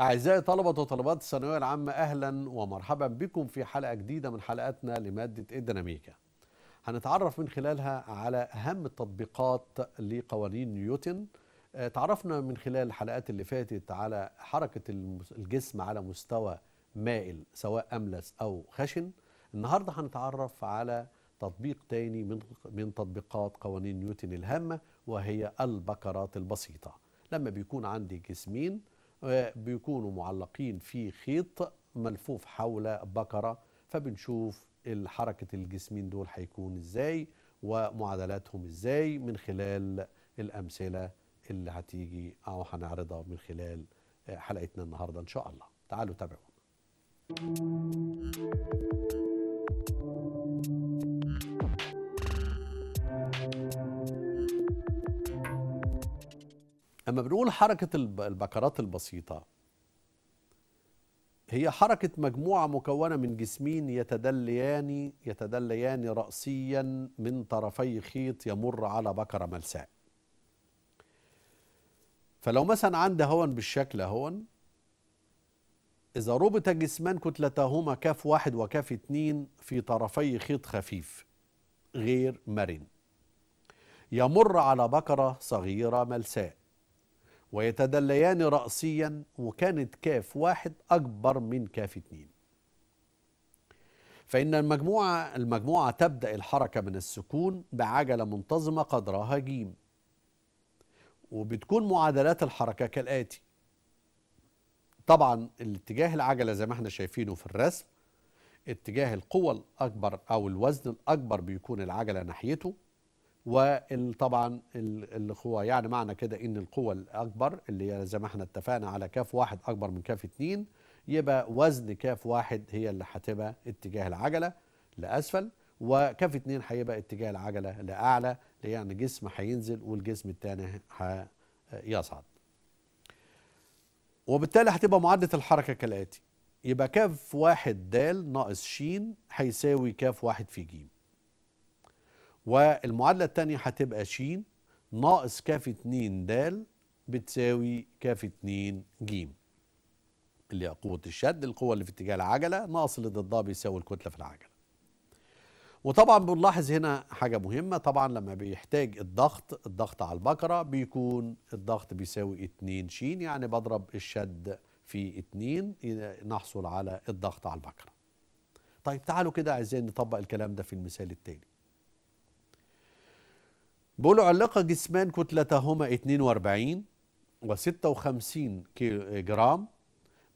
أعزائي طلبة وطلبات الثانوية العامة أهلا ومرحبا بكم في حلقة جديدة من حلقاتنا لمادة الديناميكا هنتعرف من خلالها على أهم التطبيقات لقوانين نيوتن آه، تعرفنا من خلال الحلقات اللي فاتت على حركة الجسم على مستوى مائل سواء أملس أو خشن النهاردة هنتعرف على تطبيق تاني من, من تطبيقات قوانين نيوتن الهامة وهي البكرات البسيطة لما بيكون عندي جسمين بيكونوا معلقين في خيط ملفوف حول بكرة فبنشوف الحركة الجسمين دول هيكون ازاي ومعادلاتهم ازاي من خلال الأمثلة اللي هتيجي أو هنعرضها من خلال آه، حلقتنا النهاردة إن شاء الله تعالوا تابعونا اما بنقول حركه البكرات البسيطه هي حركه مجموعه مكونه من جسمين يتدليان يتدليان راسيا من طرفي خيط يمر على بكره ملساء فلو مثلا عندي هون بالشكل هون إذا ربط جسمان كتلتهما كاف واحد وكاف اتنين في طرفي خيط خفيف غير مرن يمر على بكرة صغيرة ملساء ويتدليان رأسيا وكانت كاف واحد أكبر من كاف اتنين فإن المجموعة المجموعة تبدأ الحركة من السكون بعجلة منتظمة قدرها جيم وبتكون معادلات الحركة كالآتي طبعا الاتجاه العجلة زي ما احنا شايفينه في الرسم اتجاه القوة الأكبر أو الوزن الأكبر بيكون العجلة ناحيته وطبعا القوة يعني معنى كده ان القوة الاكبر اللي هي زي ما احنا اتفقنا على كاف واحد اكبر من كاف اتنين يبقى وزن كاف واحد هي اللي هتبقى اتجاه العجلة لاسفل وكاف اتنين هيبقى اتجاه العجلة لاعلى يعني جسم هينزل والجسم التاني هيصعد وبالتالي هتبقى معادلة الحركة كالآتي يبقى كاف واحد د ناقص ش هيساوي كاف واحد في ج والمعادلة الثانية هتبقى ش ناقص كاف 2 د بتساوي كاف 2 ج اللي هي قوة الشد القوة اللي في اتجاه العجلة ناقص اللي ضدها بيساوي الكتلة في العجلة وطبعا بنلاحظ هنا حاجة مهمة طبعا لما بيحتاج الضغط الضغط على البكرة بيكون الضغط بيساوي 2 ش يعني بضرب الشد في 2 نحصل على الضغط على البكرة طيب تعالوا كده عايزين نطبق الكلام ده في المثال التالي. بيقولوا علق جسمان كتلتهما 42 و56 جرام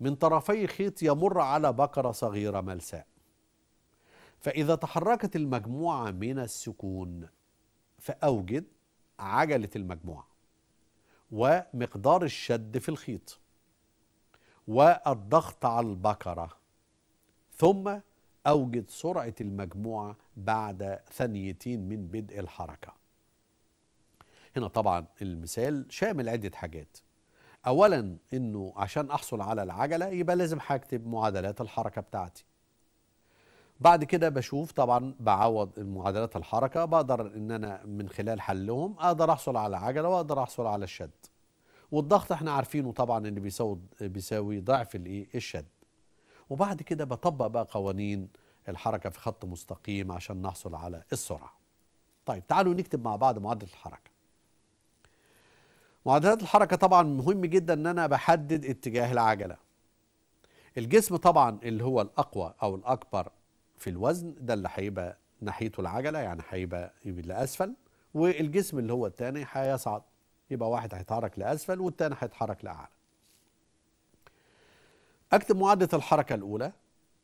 من طرفي خيط يمر على بقرة صغيرة ملساء فإذا تحركت المجموعة من السكون فأوجد عجلة المجموعة ومقدار الشد في الخيط والضغط على البقرة ثم أوجد سرعة المجموعة بعد ثانيتين من بدء الحركة هنا طبعا المثال شامل عدة حاجات أولا أنه عشان أحصل على العجلة يبقى لازم هكتب معادلات الحركة بتاعتي بعد كده بشوف طبعا بعوض معادلات الحركة بقدر أن أنا من خلال حلهم أقدر أحصل على العجلة وأقدر أحصل على الشد والضغط احنا عارفينه طبعا ان بيساوي بيساوي ضعف الايه الشد وبعد كده بطبق بقى قوانين الحركه في خط مستقيم عشان نحصل على السرعه طيب تعالوا نكتب مع بعض معادله الحركه معادلات الحركه طبعا مهم جدا ان انا بحدد اتجاه العجله الجسم طبعا اللي هو الاقوى او الاكبر في الوزن ده اللي هيبقى ناحيته العجله يعني هيبقى لاسفل والجسم اللي هو الثاني هيصعد يبقى واحد هيتحرك لاسفل والثاني هيتحرك لاعلى اكتب معادله الحركه الاولى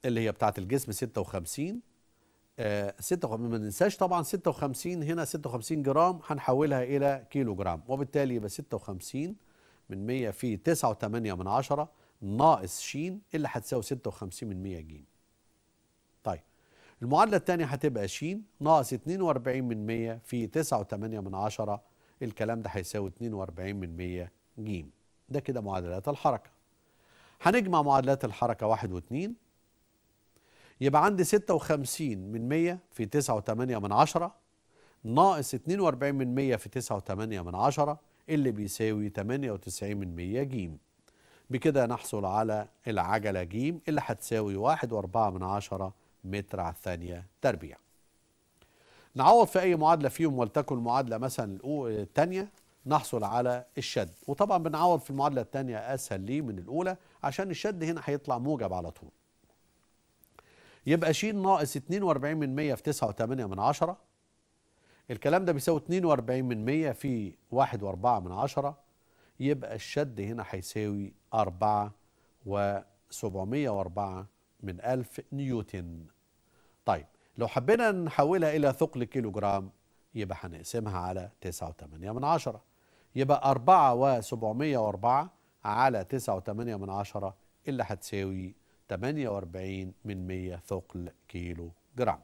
اللي هي بتاعه الجسم 56 56 آه، ما ننساش طبعا 56 هنا 56 جرام هنحولها الى كيلو جرام وبالتالي يبقى 56 من 100 في 9.8 من 10 ناقص ش اللي هتساوي 56 من 100 ج طيب المعادله الثانيه هتبقى ش ناقص 42 من 100 في 9.8 من 10 الكلام ده هيساوي 42 من 100 ج ده كده معادلات الحركه هنجمع معادلات الحركه 1 و2 يبقى عندي 56 من 100 في 9.8 من 10 ناقص 42 من 100 في 9.8 من 10 اللي بيساوي 98 من 100 جيم بكده نحصل على العجلة جيم اللي هتساوي واحد واربعة من 10 متر على الثانية تربيع نعوض في أي معادلة فيهم ولتكن المعادلة مثلا الثانية نحصل على الشد وطبعا بنعوض في المعادلة الثانية أسهل ليه من الأولى عشان الشد هنا هيطلع موجب على طول يبقى شين ناقص 42 من 100 في 9 و8 من 10 الكلام ده بيساوي 42 من 100 في 1 و4 من 10 يبقى الشد هنا هيساوي 4 و704 من 1000 نيوتن طيب لو حبينا نحولها إلى ثقل كيلو جرام يبقى هنقسمها على 9 و8 من 10 يبقى 4 و704 على 9 و8 من 10 اللي هتساوي 48 من 100 ثقل كيلو جرام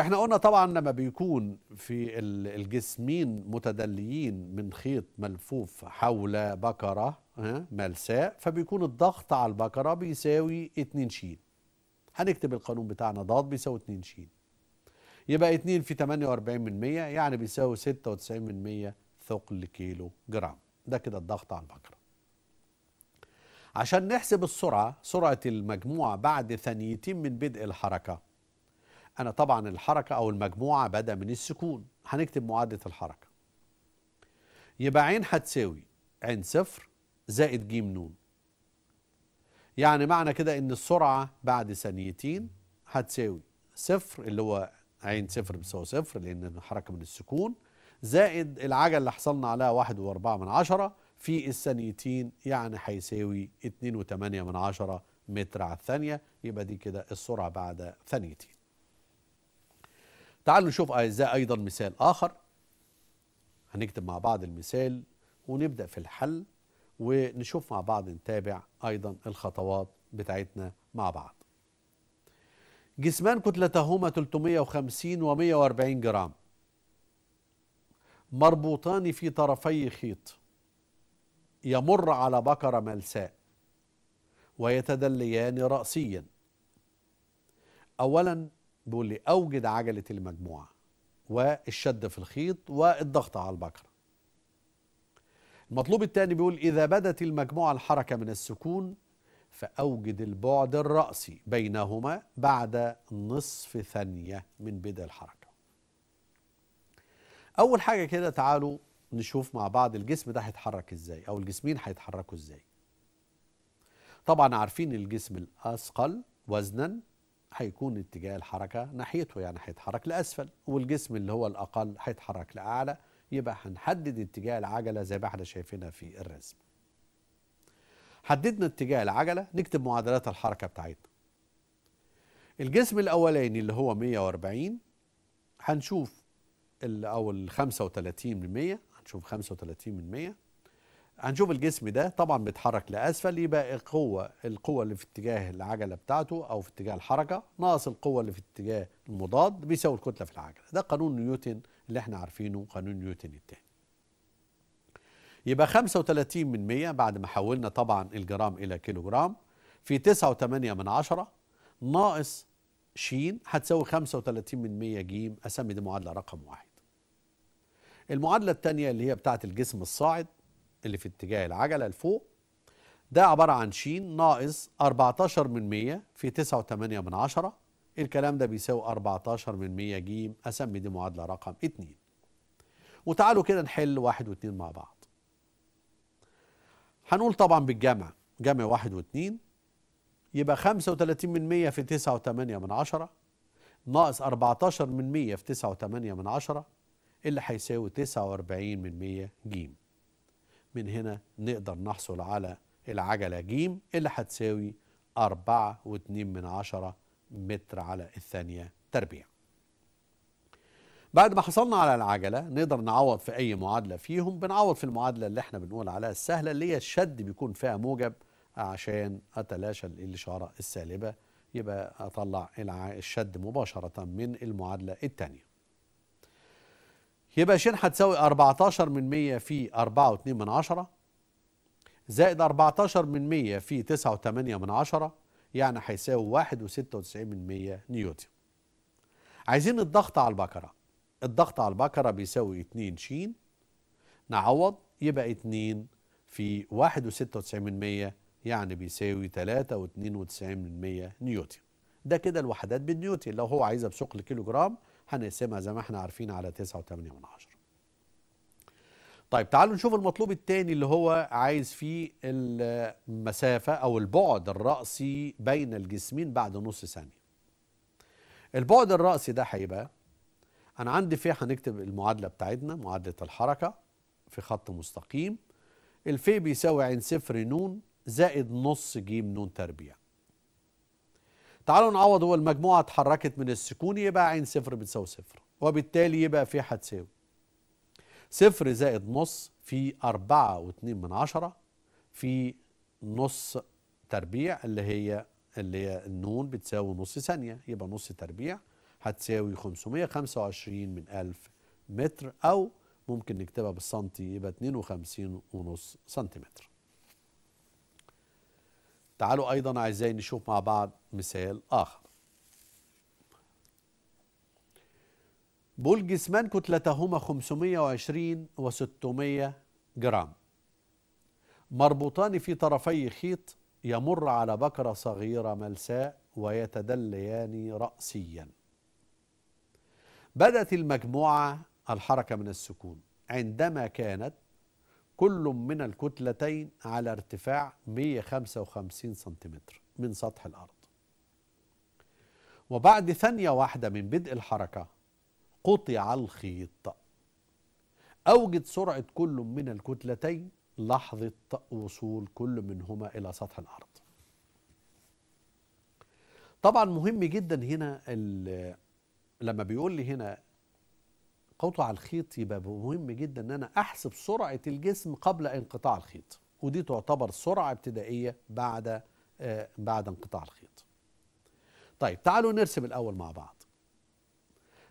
احنا قلنا طبعا لما بيكون في الجسمين متدليين من خيط ملفوف حول بكرة ملساء فبيكون الضغط على البكرة بيساوي 2 شين هنكتب القانون بتاعنا ضغط بيساوي 2 شين يبقى 2 في 48 من 100 يعني بيساوي 96 من 100 ثقل كيلو جرام ده كده الضغط على البكرة عشان نحسب السرعة سرعة المجموعة بعد ثانيتين من بدء الحركة أنا طبعا الحركة أو المجموعة بدأ من السكون هنكتب معادلة الحركة يبقى عين هتساوي عين صفر زائد ج نون يعني معنى كده إن السرعة بعد ثانيتين هتساوي صفر اللي هو عين صفر بتساوي صفر لأن الحركة من السكون زائد العجل اللي حصلنا عليها واحد واربعة من عشرة في الثانيتين يعني هيساوي 2.8 من عشرة متر على الثانية يبقى دي كده السرعة بعد ثانيتين تعالوا نشوف أعزائي أيضا مثال آخر هنكتب مع بعض المثال ونبدأ في الحل ونشوف مع بعض نتابع أيضا الخطوات بتاعتنا مع بعض جسمان كتلتهما 350 و 140 جرام مربوطان في طرفي خيط يمر على بقرة ملساء ويتدليان رأسيا أولا بيقول لي أوجد عجلة المجموعة والشد في الخيط والضغط على البقرة المطلوب الثاني بيقول إذا بدت المجموعة الحركة من السكون فأوجد البعد الرأسي بينهما بعد نصف ثانية من بدء الحركة أول حاجة كده تعالوا نشوف مع بعض الجسم ده هيتحرك ازاي او الجسمين هيتحركوا ازاي طبعا عارفين الجسم الاثقل وزنا هيكون اتجاه الحركه ناحيته يعني هيتحرك لاسفل والجسم اللي هو الاقل هيتحرك لاعلى يبقى هنحدد اتجاه العجله زي ما احنا شايفينها في الرسم حددنا اتجاه العجله نكتب معادلات الحركه بتاعتنا الجسم الاولاني اللي هو 140 هنشوف او ال 35% هنشوف 35 من 100 هنشوف الجسم ده طبعا بيتحرك لاسفل يبقى القوه القوه اللي في اتجاه العجله بتاعته او في اتجاه الحركه ناقص القوه اللي في اتجاه المضاد بيساوي الكتله في العجله ده قانون نيوتن اللي احنا عارفينه قانون نيوتن الثاني يبقى 35 من 100 بعد ما حولنا طبعا الجرام الى كيلو جرام في 9.8 من عشرة ناقص ش هتساوي 35 من 100 ج اسمي دي معادله رقم واحد المعادلة الثانية اللي هي بتاعة الجسم الصاعد اللي في اتجاه العجلة لفوق ده عبارة عن ش ناقص 14 من 100 في 9.8 من 10 الكلام ده بيساوي 14 من 100 ج أسمي دي معادلة رقم 2 وتعالوا كده نحل واحد واتنين مع بعض هنقول طبعا بالجمع جمع واحد واتنين يبقى 35 من 100 في 9.8 من 10 ناقص 14 من 100 في 9.8 من 10 اللي هيساوي 49 من 100 جيم من هنا نقدر نحصل على العجلة جيم اللي هتساوي 4 و2 من 10 متر على الثانية تربيع بعد ما حصلنا على العجلة نقدر نعوض في أي معادلة فيهم بنعوض في المعادلة اللي احنا بنقول عليها السهلة اللي هي الشد بيكون فيها موجب عشان أتلاشى الإشارة السالبة يبقى أطلع الشد مباشرة من المعادلة الثانية يبقى شين هتساوي 14 من 100 في 4.2 من 10 زائد 14 من 100 في 9.8 من 10 يعني هيساوي 1.96 من 100 نيوتن عايزين الضغط على البكرة الضغط على البكرة بيساوي 2 شين نعوض يبقى 2 في 1.96 من 100 يعني بيساوي 3.92 من 100 نيوتن ده كده الوحدات بالنيوتن لو هو عايزها بثقل كيلو جرام هنقسمها زي ما احنا عارفين على 9 و8 من 10 طيب تعالوا نشوف المطلوب الثاني اللي هو عايز فيه المسافة أو البعد الرأسي بين الجسمين بعد نص ثانية البعد الرأسي ده هيبقى أنا عندي فيه هنكتب المعادلة بتاعتنا معادلة الحركة في خط مستقيم الفي بيساوي عين صفر نون زائد نص جيم نون تربيع تعالوا نعوض هو المجموعه اتحركت من السكون يبقى عين صفر بتساوي صفر وبالتالي يبقى في هتساوي صفر زائد نص في أربعة واتنين من عشرة في نص تربيع اللي هي اللي هي النون بتساوي نص ثانية يبقى نص تربيع هتساوي 525 من ألف متر أو ممكن نكتبها بالسنتي يبقى 52 ونص سنتيمتر تعالوا أيضا أعزائي نشوف مع بعض مثال آخر بول جسمان كتلتهما 520 و 600 جرام مربوطان في طرفي خيط يمر على بكرة صغيرة ملساء ويتدليان رأسيا بدأت المجموعة الحركة من السكون عندما كانت كل من الكتلتين على ارتفاع 155 سنتيمتر من سطح الأرض وبعد ثانية واحدة من بدء الحركة قطع الخيط أوجد سرعة كل من الكتلتين لحظة وصول كل منهما إلى سطح الأرض طبعا مهم جدا هنا لما بيقول لي هنا قطع الخيط يبقى مهم جدا ان انا احسب سرعه الجسم قبل انقطاع الخيط ودي تعتبر سرعه ابتدائيه بعد آه بعد انقطاع الخيط طيب تعالوا نرسم الاول مع بعض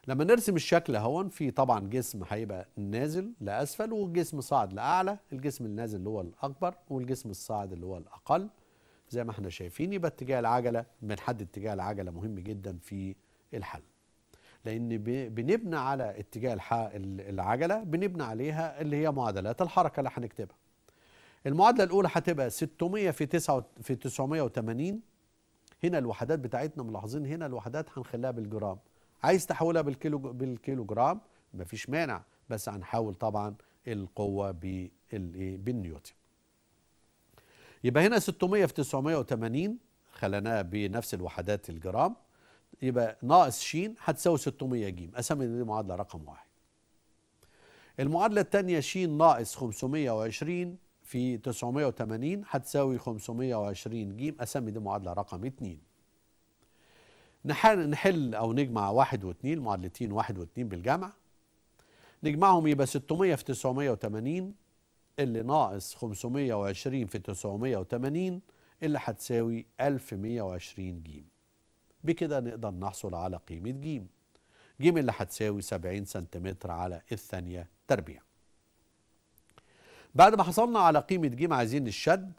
لما نرسم الشكل هون في طبعا جسم هيبقى نازل لاسفل والجسم صاعد لاعلى الجسم النازل اللي هو الاكبر والجسم الصاعد اللي هو الاقل زي ما احنا شايفين يبقى اتجاه العجله بنحدد اتجاه العجله مهم جدا في الحل لان بنبني على اتجاه العجله بنبني عليها اللي هي معادلات الحركه اللي هنكتبها المعادله الاولى هتبقى 600 في 9 في 980 هنا الوحدات بتاعتنا ملاحظين هنا الوحدات هنخليها بالجرام عايز تحولها بالكيلو بالكيلو جرام مفيش مانع بس هنحول طبعا القوه بالايه بالنيوتن يبقى هنا 600 في 980 خليناها بنفس الوحدات الجرام يبقى ناقص ش هتساوي 600 ج اسمي دي معادله رقم واحد المعادله الثانيه ش ناقص 520 في 980 هتساوي 520 ج اسمي دي معادله رقم 2 نحل او نجمع واحد واثنين معادلتين واحد واثنين بالجمع نجمعهم يبقى 600 في 980 اللي ناقص 520 في 980 اللي هتساوي 1120 جيم بكده نقدر نحصل على قيمة جيم جيم اللي هتساوي 70 سنتيمتر على الثانية تربيع بعد ما حصلنا على قيمة جيم عايزين الشد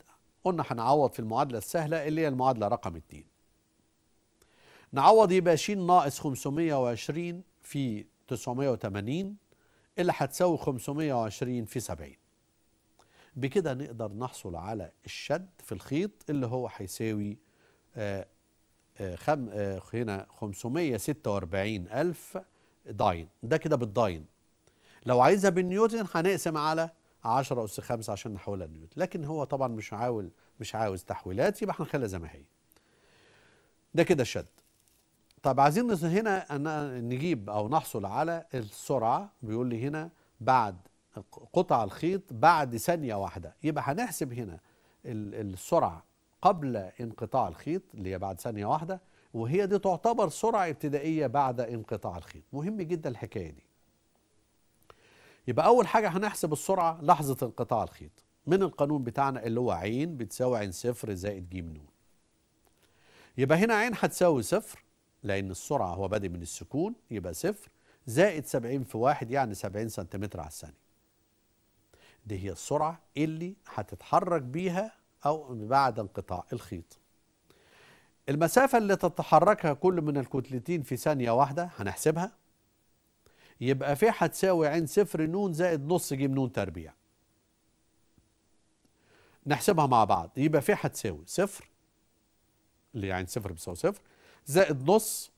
قلنا هنعوض في المعادلة السهلة اللي هي المعادلة رقم 2 نعوض يبقى ش ناقص 520 في 980 اللي هتساوي 520 في 70 بكده نقدر نحصل على الشد في الخيط اللي هو هيساوي آه، خم آه، هنا 546 ألف داين ده كده بالداين لو عايزها بالنيوتن هنقسم على 10 أس 5 عشان نحولها لنيوتن لكن هو طبعا مش عاول مش عاوز تحويلات يبقى هنخليها زي ما هي ده كده الشد طب عايزين هنا أن نجيب أو نحصل على السرعة بيقول لي هنا بعد قطع الخيط بعد ثانية واحدة يبقى هنحسب هنا السرعة قبل انقطاع الخيط اللي هي بعد ثانية واحدة وهي دي تعتبر سرعة ابتدائية بعد انقطاع الخيط مهم جدا الحكاية دي يبقى أول حاجة هنحسب السرعة لحظة انقطاع الخيط من القانون بتاعنا اللي هو عين بتساوي عين صفر زائد ج نون يبقى هنا عين هتساوي صفر لأن السرعة هو بادئ من السكون يبقى صفر زائد 70 في واحد يعني 70 سنتيمتر على الثانية دي هي السرعة اللي هتتحرك بيها أو بعد انقطاع الخيط المسافة اللي تتحركها كل من الكتلتين في ثانية واحدة هنحسبها يبقى في هتساوي عين صفر نون زائد نص جيم نون تربيع نحسبها مع بعض يبقى في هتساوي صفر اللي يعني صفر بيساوي صفر زائد نص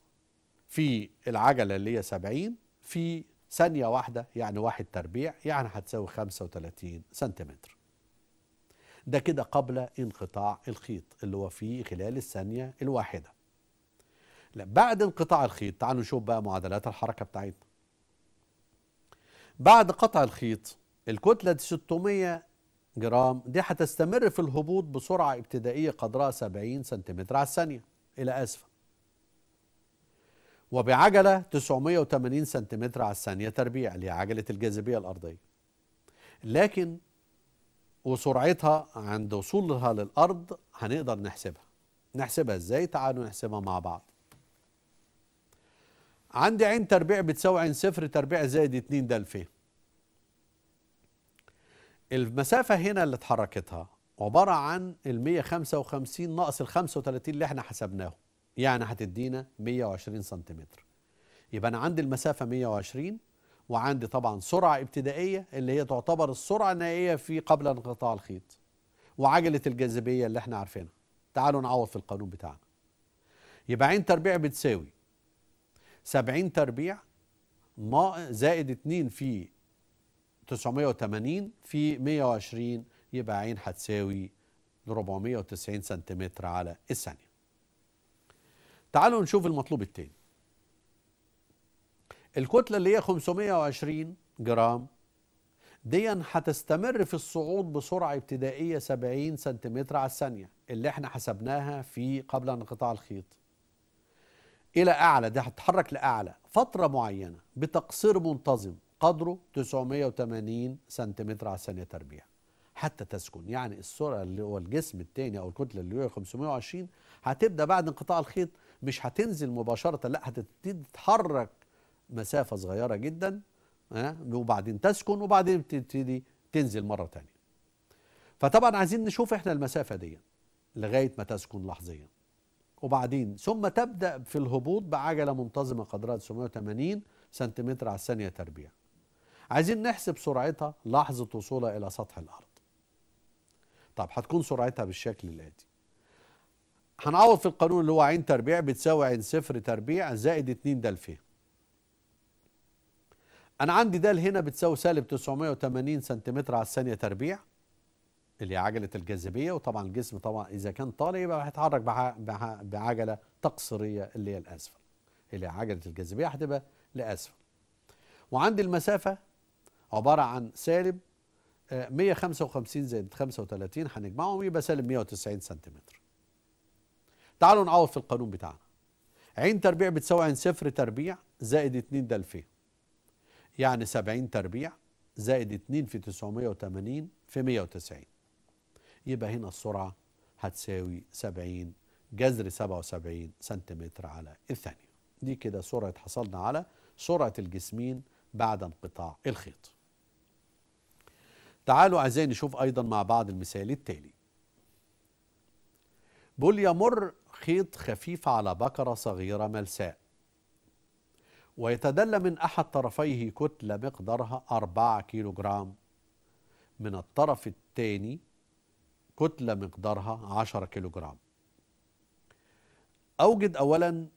في العجلة اللي هي 70 في ثانية واحدة يعني واحد تربيع يعني هتساوي 35 سنتيمتر ده كده قبل انقطاع الخيط اللي هو فيه خلال الثانية الواحدة لا بعد انقطاع الخيط تعالوا نشوف بقى معادلات الحركة بتاعتنا بعد قطع الخيط الكتلة دي 600 جرام دي هتستمر في الهبوط بسرعة ابتدائية قدرها 70 سنتيمتر على الثانية إلى أسفل وبعجلة 980 سنتيمتر على الثانية تربيع اللي هي عجلة الجاذبية الأرضية لكن وسرعتها عند وصولها للأرض هنقدر نحسبها نحسبها ازاي تعالوا نحسبها مع بعض عندي عين تربيع بتساوي عين صفر تربيع زائد اتنين ده الفين المسافة هنا اللي اتحركتها عبارة عن ال 155 ناقص ال 35 اللي احنا حسبناه يعني هتدينا 120 سنتيمتر يبقى أنا عندي المسافة 120 وعندي طبعا سرعة ابتدائية اللي هي تعتبر السرعة النهائية في قبل انقطاع الخيط وعجلة الجاذبية اللي احنا عارفينها تعالوا نعوض في القانون بتاعنا يبقى عين تربيع بتساوي 70 تربيع زائد 2 في 980 في 120 يبقى عين هتساوي 490 سنتيمتر على الثانية تعالوا نشوف المطلوب التاني الكتله اللي هي 520 جرام دي هتستمر في الصعود بسرعه ابتدائيه 70 سنتيمتر على الثانيه اللي احنا حسبناها في قبل انقطاع الخيط الى اعلى ده هتتحرك لاعلى فتره معينه بتقصير منتظم قدره 980 سنتيمتر على الثانيه تربيع حتى تسكن يعني السرعه اللي هو الجسم الثاني او الكتله اللي هي 520 هتبدا بعد انقطاع الخيط مش هتنزل مباشره لا هتبتدي تتحرك مسافه صغيره جدا وبعدين تسكن وبعدين تبتدي تنزل مره تانية فطبعا عايزين نشوف احنا المسافه دي لغايه ما تسكن لحظيا وبعدين ثم تبدا في الهبوط بعجله منتظمه قدرها 980 سنتيمتر على الثانيه تربيع عايزين نحسب سرعتها لحظه وصولها الى سطح الارض طب هتكون سرعتها بالشكل الاتي هنعوض في القانون اللي هو عين تربيع بتساوي عين صفر تربيع زائد 2 دلفيه انا عندي دال هنا بتساوي سالب 980 سنتيمتر على الثانيه تربيع اللي هي عجله الجاذبيه وطبعا الجسم طبعا اذا كان طالع يبقى هيتحرك بعجله تقصيريه اللي هي الاسفل اللي هي عجله الجاذبيه هتبقى لاسفل وعندي المسافه عباره عن سالب 155 آه، زائد 35 هنجمعهم يبقى سالب 190 سنتيمتر تعالوا نعوض في القانون بتاعنا عين تربيع بتساوي عين صفر تربيع زائد 2 دلفين يعني 70 تربيع زائد 2 في 980 في 190 يبقى هنا السرعة هتساوي 70 جذر 77 سنتيمتر على الثانية دي كده سرعة حصلنا على سرعة الجسمين بعد انقطاع الخيط تعالوا أعزائي نشوف أيضا مع بعض المثال التالي بول يمر خيط خفيف على بقرة صغيرة ملساء ويتدلى من أحد طرفيه كتلة مقدارها 4 كيلو جرام من الطرف الثاني كتلة مقدارها 10 كيلو جرام أوجد أولا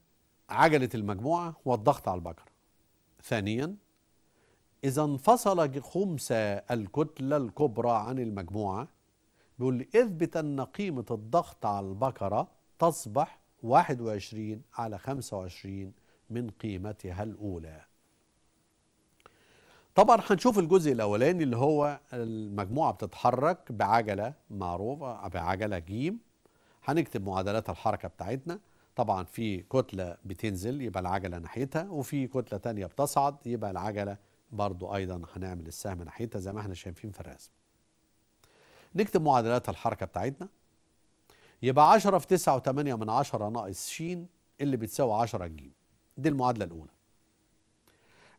عجلة المجموعة والضغط على البكر ثانيا إذا انفصل خمس الكتلة الكبرى عن المجموعة بيقول لي اثبت أن قيمة الضغط على البكرة تصبح 21 على 25 من قيمتها الأولى طبعا هنشوف الجزء الأولاني اللي هو المجموعة بتتحرك بعجلة معروفة بعجلة جيم هنكتب معادلات الحركة بتاعتنا طبعا في كتلة بتنزل يبقى العجلة ناحيتها وفي كتلة تانية بتصعد يبقى العجلة برضو أيضا هنعمل السهم ناحيتها زي ما احنا شايفين في الرسم نكتب معادلات الحركة بتاعتنا يبقى 10 في 9 و8 من 10 ناقص ش اللي بتساوي 10 جيم دي المعادلة الأولى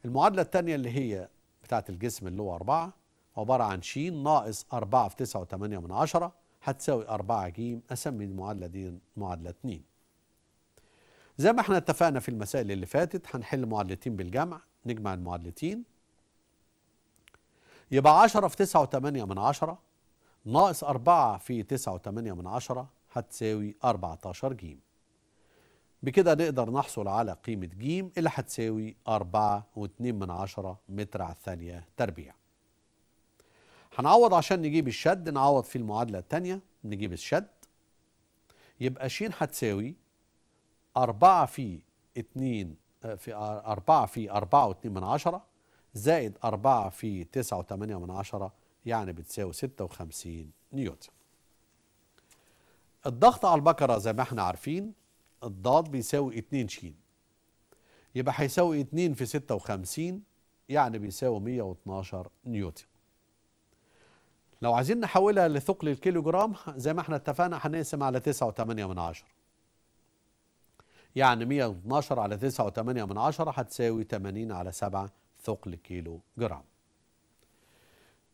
المعادلة الثانية اللي هي بتاعة الجسم اللي هو أربعة عبارة عن ش ناقص أربعة في تسعة وثمانية من عشرة هتساوي أربعة ج أسمي المعادلة دي معادلة اتنين زي ما احنا اتفقنا في المسائل اللي فاتت هنحل معادلتين بالجمع نجمع المعادلتين يبقى عشرة في تسعة وثمانية من عشرة ناقص أربعة في تسعة وثمانية من عشرة هتساوي أربعتاشر جيم بكده نقدر نحصل على قيمة ج اللي هتساوي 4.2 من عشرة متر على الثانية تربيع هنعوض عشان نجيب الشد نعوض في المعادلة الثانية نجيب الشد يبقى ش هتساوي 4 في 2 آه، في 4 في 4.2 من عشرة زائد 4 في 9.8 من عشرة يعني بتساوي 56 نيوتن الضغط على البكرة زي ما احنا عارفين الضاد بيساوي 2 ش يبقى هيساوي 2 في 56 يعني بيساوي 112 نيوتن لو عايزين نحولها لثقل الكيلو جرام زي ما احنا اتفقنا هنقسم على 9.8 من عشرة يعني 112 على 9.8 من عشرة هتساوي 80 على 7 ثقل كيلو جرام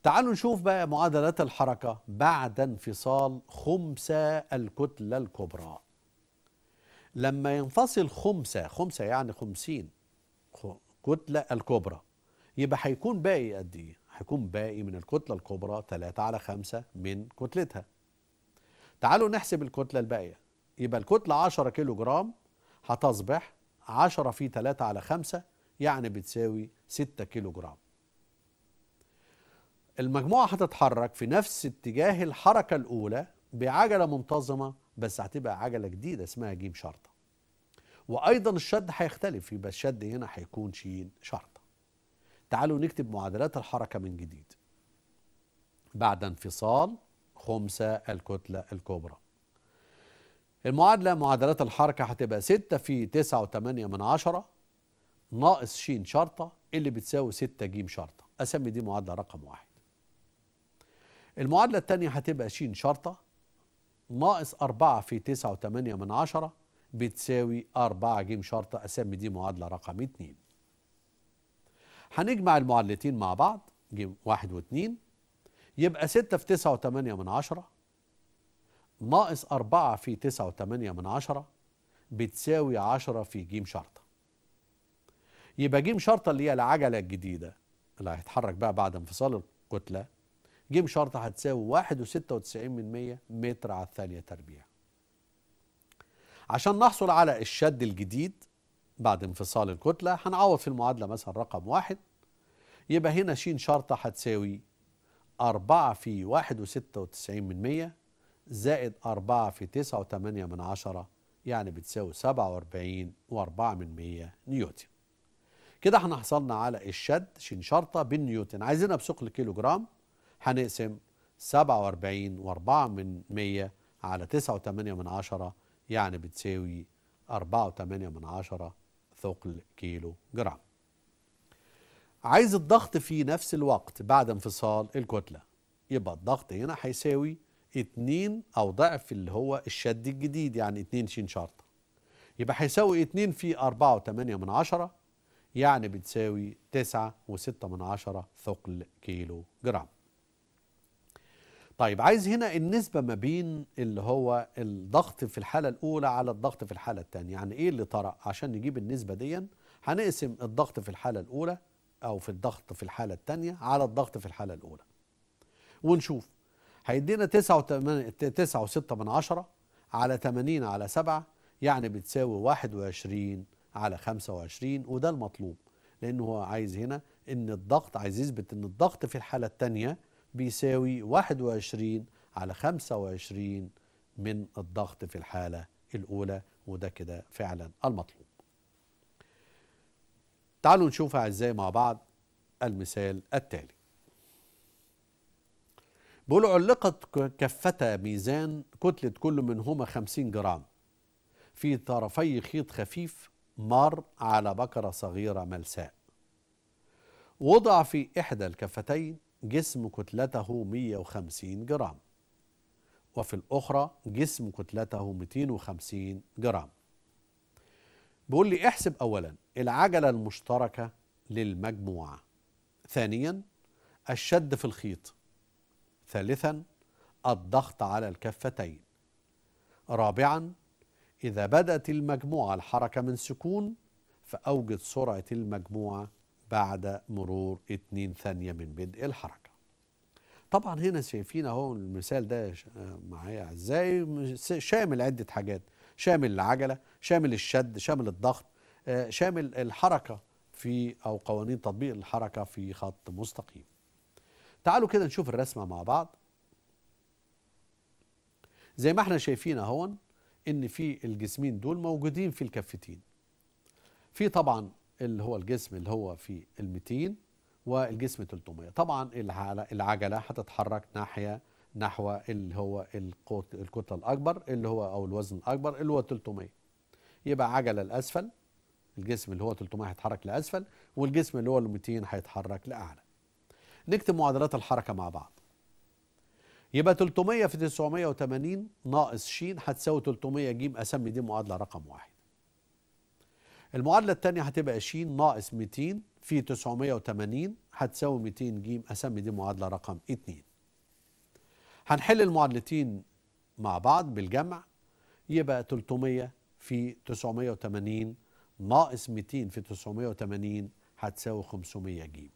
تعالوا نشوف بقى معادلات الحركة بعد انفصال خمسة الكتلة الكبرى لما ينفصل خمسة خمسة يعني خمسين كتلة الكبرى يبقى هيكون باقي قد ايه؟ هيكون باقي من الكتلة الكبرى 3 على 5 من كتلتها. تعالوا نحسب الكتلة الباقية يبقى الكتلة 10 كيلو جرام هتصبح 10 في 3 على 5 يعني بتساوي 6 كيلو جرام. المجموعة هتتحرك في نفس اتجاه الحركة الأولى بعجلة منتظمة بس هتبقى عجله جديده اسمها جيم شرطه وايضا الشد هيختلف يبقى الشد هنا هيكون شين شرطه تعالوا نكتب معادلات الحركه من جديد بعد انفصال خمسة الكتلة الكبرى المعادلة معادلات الحركة هتبقى 6 في و8 من عشرة ناقص ش شرطة اللي بتساوي 6 ج شرطة أسمي دي معادلة رقم واحد المعادلة الثانيه هتبقى ش شرطة ناقص 4 في 9.8 من 10 بتساوي 4 ج شرطة أسمي دي معادلة رقم 2 هنجمع المعادلتين مع بعض ج 1 و2 يبقى 6 في 9.8 من 10 ناقص 4 في 9.8 من 10 بتساوي 10 في ج شرطة يبقى ج شرطة اللي هي العجلة الجديدة اللي هيتحرك بقى بعد انفصال الكتلة جيم شرطة هتساوي 1.96 متر على الثانية تربيع عشان نحصل على الشد الجديد بعد انفصال الكتلة هنعوض في المعادلة مثلا رقم واحد يبقى هنا ش شرطة هتساوي 4 في 1.96 من مية زائد 4 في 9.8 من عشرة يعني بتساوي سبعه واربعين واربعه من مية نيوتن كده احنا حصلنا على الشد ش شرطة بالنيوتن عايزينها بثقل كيلو جرام هنقسم 47 و4 من 100 على 9.8 من 10 يعني بتساوي 4.8 من 10 ثقل كيلو جرام عايز الضغط في نفس الوقت بعد انفصال الكتلة يبقى الضغط هنا هيساوي 2 أو ضعف اللي هو الشد الجديد يعني 2 ش شرطة يبقى هيساوي 2 في 4.8 من 10 يعني بتساوي 9.6 من 10 ثقل كيلو جرام طيب عايز هنا النسبة ما بين اللي هو الضغط في الحالة الأولى على الضغط في الحالة الثانية يعني إيه اللي طرأ عشان نجيب النسبة دي هنقسم الضغط في الحالة الأولى أو في الضغط في الحالة الثانية على الضغط في الحالة الأولى ونشوف هيدينا تسعة تسعة وستة من عشرة على 80 على 7 يعني بتساوي 21 على 25 وده المطلوب لأنه هو عايز هنا إن الضغط عايز يثبت إن الضغط في الحالة الثانية بيساوي 21 على 25 من الضغط في الحالة الأولى وده كده فعلا المطلوب تعالوا نشوف أعزائي مع بعض المثال التالي بيقول علقت كفتا ميزان كتلة كل منهما 50 جرام في طرفي خيط خفيف مر على بكرة صغيرة ملساء وضع في إحدى الكفتين جسم كتلته 150 جرام وفي الأخرى جسم كتلته 250 جرام بيقول لي احسب أولا العجلة المشتركة للمجموعة ثانيا الشد في الخيط ثالثا الضغط على الكفتين رابعا إذا بدأت المجموعة الحركة من سكون فأوجد سرعة المجموعة بعد مرور 2 ثانية من بدء الحركة طبعا هنا شايفين اهو المثال ده معايا اعزائي شامل عدة حاجات شامل العجلة شامل الشد شامل الضغط آه، شامل الحركة في أو قوانين تطبيق الحركة في خط مستقيم تعالوا كده نشوف الرسمة مع بعض زي ما احنا شايفين اهون ان في الجسمين دول موجودين في الكفتين في طبعا اللي هو الجسم اللي هو في ال 200 والجسم 300 طبعا العجله هتتحرك ناحيه نحو اللي هو الكتله الاكبر اللي هو او الوزن الاكبر اللي هو 300 يبقى عجله لاسفل الجسم اللي هو 300 هيتحرك لاسفل والجسم اللي هو ال 200 هيتحرك لاعلى نكتب معادلات الحركه مع بعض يبقى 300 في 980 ناقص ش هتساوي 300 ج اسمي دي معادله رقم واحد المعادلة الثانية هتبقى ش ناقص 200 في 980 هتساوي 200 ج أسمي دي معادلة رقم 2 هنحل المعادلتين مع بعض بالجمع يبقى 300 في 980 ناقص 200 في 980 هتساوي 500 ج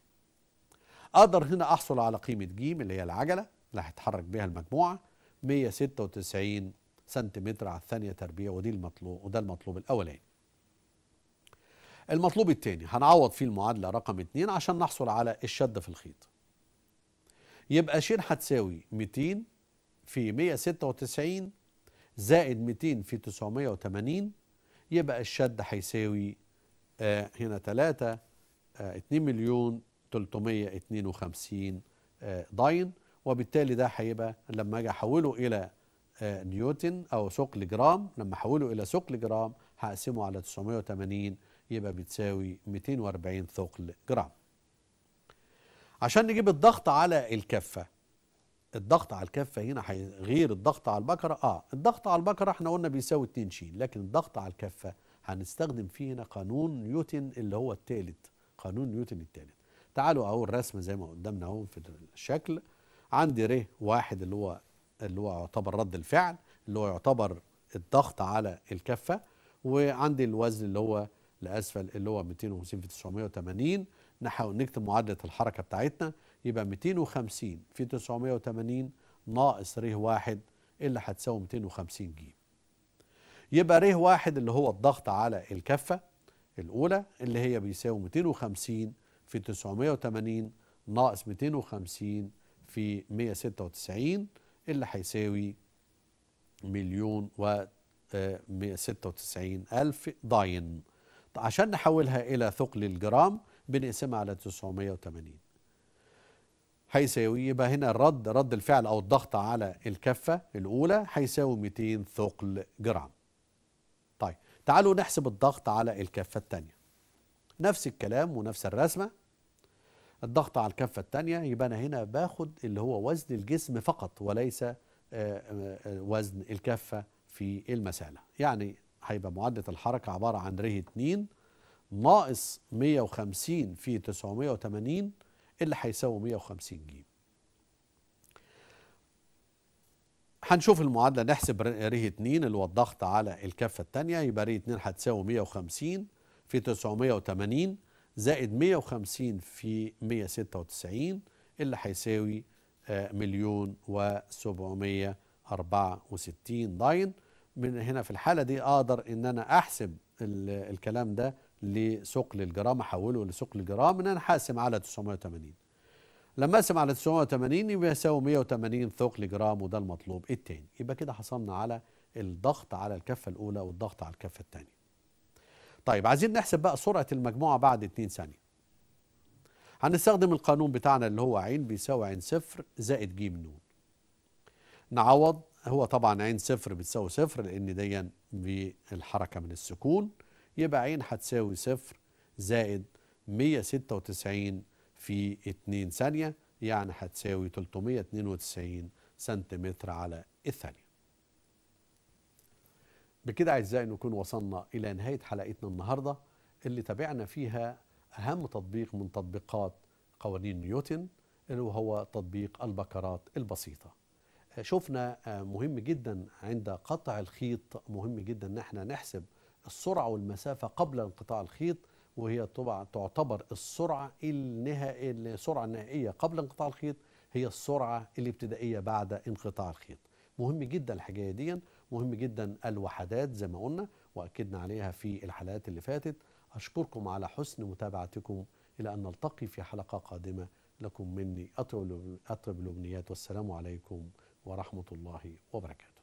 أقدر هنا أحصل على قيمة ج اللي هي العجلة اللي هتحرك بها المجموعة 196 سنتيمتر على الثانية تربيع ودي المطلوب وده المطلوب الأولاني المطلوب الثاني هنعوض فيه المعادلة رقم 2 عشان نحصل على الشد في الخيط يبقى ش هتساوي 200 في 196 زائد 200 في 980 يبقى الشد هيساوي آه هنا 3 آه 2 مليون 352 آه داين وبالتالي ده هيبقى لما اجي احوله الى آه نيوتن او ثقل جرام لما احوله الى ثقل جرام هقسمه على 980 يبقى بتساوي 240 ثقل جرام عشان نجيب الضغط على الكفة الضغط على الكفة هنا غير الضغط على البكرة اه الضغط على البكرة احنا قلنا بيساوي 2 شين لكن الضغط على الكفة هنستخدم فيه هنا قانون نيوتن اللي هو الثالث قانون نيوتن الثالث تعالوا اهو الرسمة زي ما قدامنا اهو في الشكل عندي ر واحد اللي هو اللي هو يعتبر رد الفعل اللي هو يعتبر الضغط على الكفة وعندي الوزن اللي هو لاسفل اللي هو 250 في 980 نحاول نكتب معادله الحركه بتاعتنا يبقى 250 في 980 ناقص ر واحد اللي هتساوي 250 ج يبقى ر واحد اللي هو الضغط على الكفه الاولى اللي هي بيساوي 250 في 980 ناقص 250 في 196 اللي هيساوي مليون و 196 ألف ضاين عشان نحولها إلى ثقل الجرام بنقسمها على 980 هيساوي يبقى هنا الرد رد الفعل أو الضغط على الكفة الأولى هيساوي 200 ثقل جرام طيب تعالوا نحسب الضغط على الكفة الثانية نفس الكلام ونفس الرسمة الضغط على الكفة الثانية يبقى أنا هنا باخد اللي هو وزن الجسم فقط وليس آه، آه، آه، وزن الكفة في المسألة يعني هيبقى معادلة الحركة عبارة عن ر 2 ناقص 150 في 980 اللي هيساوي 150 جيم هنشوف المعادلة نحسب ر 2 اللي هو الضغط على الكفة الثانية يبقى ر 2 هتساوي 150 في 980 زائد 150 في 196 اللي هيساوي آه، مليون و 764 داين من هنا في الحاله دي اقدر ان انا احسب الكلام ده لثقل الجرام احوله لثقل الجرام ان انا حاسم على 980 لما اقسم على 980 يبقى يساوي 180 ثقل جرام وده المطلوب التاني يبقى كده حصلنا على الضغط على الكفه الاولى والضغط على الكفه الثانيه طيب عايزين نحسب بقى سرعه المجموعه بعد 2 ثانيه هنستخدم القانون بتاعنا اللي هو عين بيساوي عين صفر زائد ج نون نعوض هو طبعا عين صفر بتساوي صفر لان دي بالحركه من السكون يبقى عين هتساوي صفر زائد 196 في 2 ثانيه يعني هتساوي 392 سنتيمتر على الثانيه. بكده اعزائي نكون وصلنا الى نهايه حلقتنا النهارده اللي تابعنا فيها اهم تطبيق من تطبيقات قوانين نيوتن اللي هو تطبيق البكرات البسيطه. شفنا آه، مهم جدا عند قطع الخيط مهم جدا ان احنا نحسب السرعه والمسافه قبل انقطاع الخيط وهي طبعا تعتبر السرعه النهائيه السرعه النهائيه قبل انقطاع الخيط هي السرعه الابتدائيه بعد انقطاع الخيط مهم جدا الحكايه دي مهم جدا الوحدات زي ما قلنا واكدنا عليها في الحلقات اللي فاتت اشكركم على حسن متابعتكم الى ان نلتقي في حلقه قادمه لكم مني اطيب الامنيات والسلام عليكم ورحمة الله وبركاته